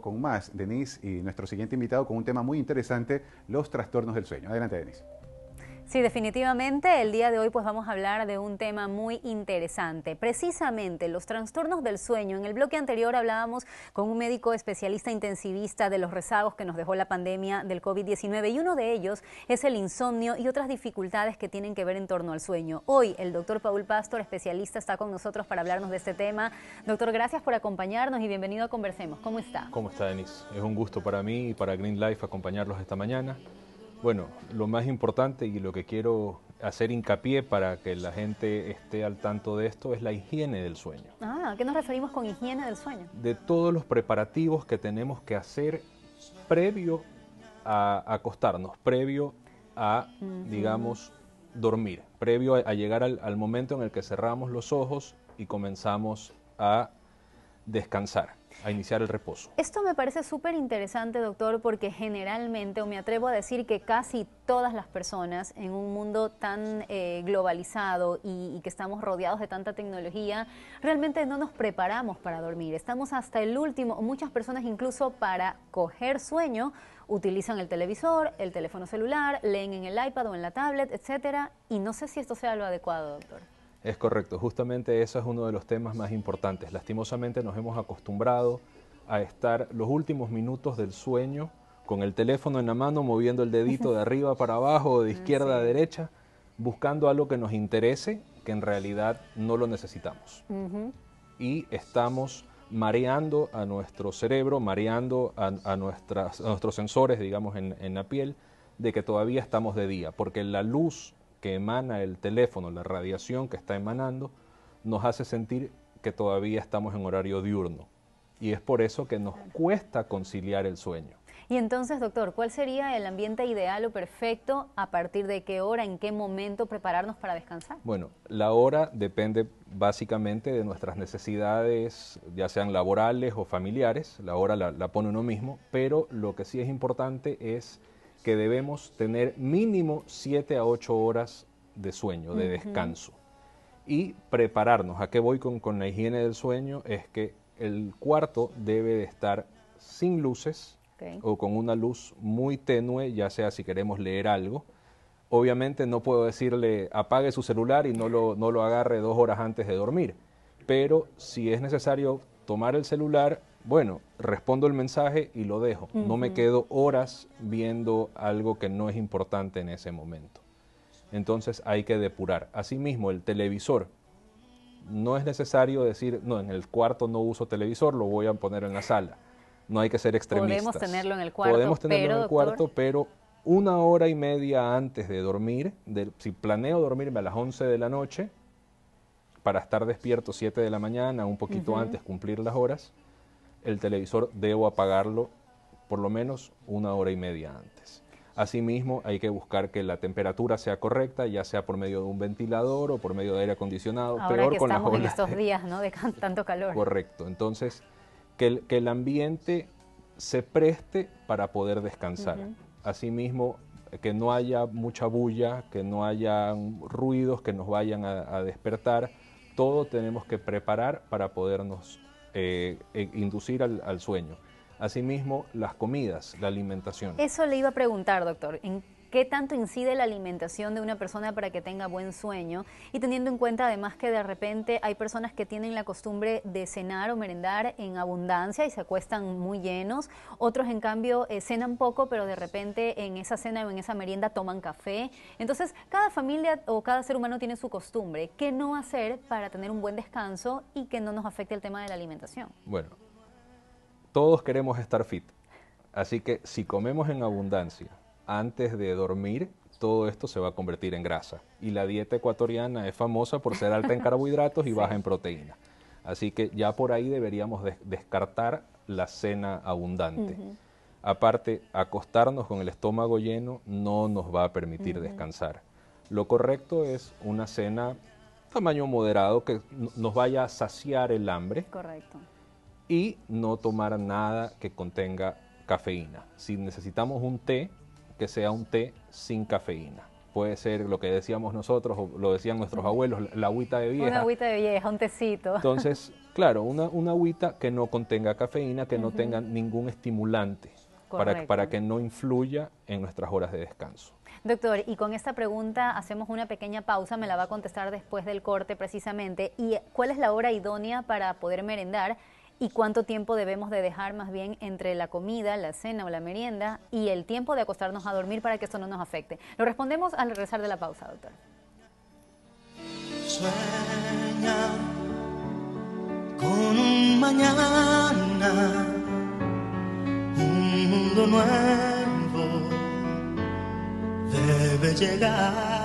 con más, Denise, y nuestro siguiente invitado con un tema muy interesante, los trastornos del sueño. Adelante, Denise. Sí, definitivamente el día de hoy pues vamos a hablar de un tema muy interesante, precisamente los trastornos del sueño. En el bloque anterior hablábamos con un médico especialista intensivista de los rezagos que nos dejó la pandemia del COVID-19 y uno de ellos es el insomnio y otras dificultades que tienen que ver en torno al sueño. Hoy el doctor Paul Pastor, especialista, está con nosotros para hablarnos de este tema. Doctor, gracias por acompañarnos y bienvenido a Conversemos. ¿Cómo está? ¿Cómo está, Denise? Es un gusto para mí y para Green Life acompañarlos esta mañana bueno, lo más importante y lo que quiero hacer hincapié para que la gente esté al tanto de esto es la higiene del sueño. Ah, ¿a qué nos referimos con higiene del sueño? De todos los preparativos que tenemos que hacer previo a acostarnos, previo a, digamos, dormir, previo a, llegar al momento en el que cerramos los ojos y comenzamos a descansar a iniciar el reposo. Esto me parece súper interesante, doctor, porque generalmente, o me atrevo a decir que casi todas las personas en un mundo tan eh, globalizado y, y, que estamos rodeados de tanta tecnología, realmente no nos preparamos para dormir. Estamos hasta el último, muchas personas incluso para coger sueño utilizan el televisor, el teléfono celular, leen en el iPad o en la tablet, etcétera, y no sé si esto sea lo adecuado, doctor. Es correcto, justamente ese es uno de los temas más importantes. Lastimosamente nos hemos acostumbrado a estar los últimos minutos del sueño con el teléfono en la mano, moviendo el dedito de arriba para abajo, de ah, izquierda a derecha, buscando algo que nos interese, que en realidad no lo necesitamos. Y estamos mareando a nuestro cerebro, mareando a, nuestros sensores, digamos, en la piel, de que todavía estamos de día, porque la luz que emana el teléfono, la radiación que está emanando, nos hace sentir que todavía estamos en horario diurno. Y es por eso que nos cuesta conciliar el sueño. Y entonces, doctor, ¿cuál sería el ambiente ideal o perfecto? ¿A partir de qué hora, en qué momento prepararnos para descansar? Bueno, la hora depende básicamente de nuestras necesidades, ya sean laborales o familiares. La hora la, la pone uno mismo, pero lo que sí es importante es que debemos tener mínimo 7 a 8 horas de sueño, de descanso. Y prepararnos. ¿A qué voy con, la higiene del sueño? Es que el cuarto debe de estar sin luces o con una luz muy tenue, ya sea si queremos leer algo. Obviamente no puedo decirle apague su celular y no lo, no lo agarre dos horas antes de dormir, pero si es necesario tomar el celular, bueno, respondo el mensaje y lo dejo. No me quedo horas viendo algo que no es importante en ese momento. Entonces hay que depurar. Asimismo, el televisor. No es necesario decir, no, en el cuarto no uso televisor, lo voy a poner en la sala. No hay que ser extremistas. Podemos tenerlo en el cuarto. Podemos tenerlo pero, en el cuarto, pero una hora y media antes de dormir, si planeo dormirme a las 11 de la noche, para estar despierto 7 de la mañana, un poquito antes, cumplir las horas, el televisor debo apagarlo por lo menos una hora y media antes. Asimismo, hay que buscar que la temperatura sea correcta, ya sea por medio de un ventilador o por medio de aire acondicionado. Ahora peor que con estamos en estos días, ¿no? De tanto calor. Correcto. Entonces, que el, que el ambiente se preste para poder descansar. Asimismo, que no haya mucha bulla, que no haya ruidos que nos vayan a, a despertar. Todo tenemos que preparar para podernos eh, eh, inducir al, al sueño. Asimismo, las comidas, la alimentación. Eso le iba a preguntar, doctor. ¿En qué tanto incide la alimentación de una persona para que tenga buen sueño y teniendo en cuenta además que de repente hay personas que tienen la costumbre de cenar o merendar en abundancia y se acuestan muy llenos, otros en cambio eh, cenan poco pero de repente en esa cena o en esa merienda toman café. Entonces cada familia o cada ser humano tiene su costumbre. ¿Qué no hacer para tener un buen descanso y que no nos afecte el tema de la alimentación? Bueno, todos queremos estar fit. Así que si comemos en abundancia, antes de dormir, todo esto se va a convertir en grasa. Y la dieta ecuatoriana es famosa por ser alta en carbohidratos y baja en proteína. Así que ya por ahí deberíamos descartar la cena abundante. Aparte, acostarnos con el estómago lleno no nos va a permitir descansar. Lo correcto es una cena tamaño moderado que nos vaya a saciar el hambre. Correcto. Y no tomar nada que contenga cafeína. Si necesitamos un té, que sea un té sin cafeína. Puede ser lo que decíamos nosotros o lo decían nuestros abuelos, la agüita de vieja. Una agüita de vieja, un tecito. Entonces, claro, una, una agüita que no contenga cafeína, que no tenga ningún estimulante, para, para que no influya en nuestras horas de descanso. Doctor, y con esta pregunta hacemos una pequeña pausa, me la va a contestar después del corte precisamente. ¿Y cuál es la hora idónea para poder merendar? y cuánto tiempo debemos de dejar más bien entre la comida, la cena o la merienda y el tiempo de acostarnos a dormir para que esto no nos afecte. Lo respondemos al regresar de la pausa, doctor. Sueña con mañana, un mundo nuevo debe llegar.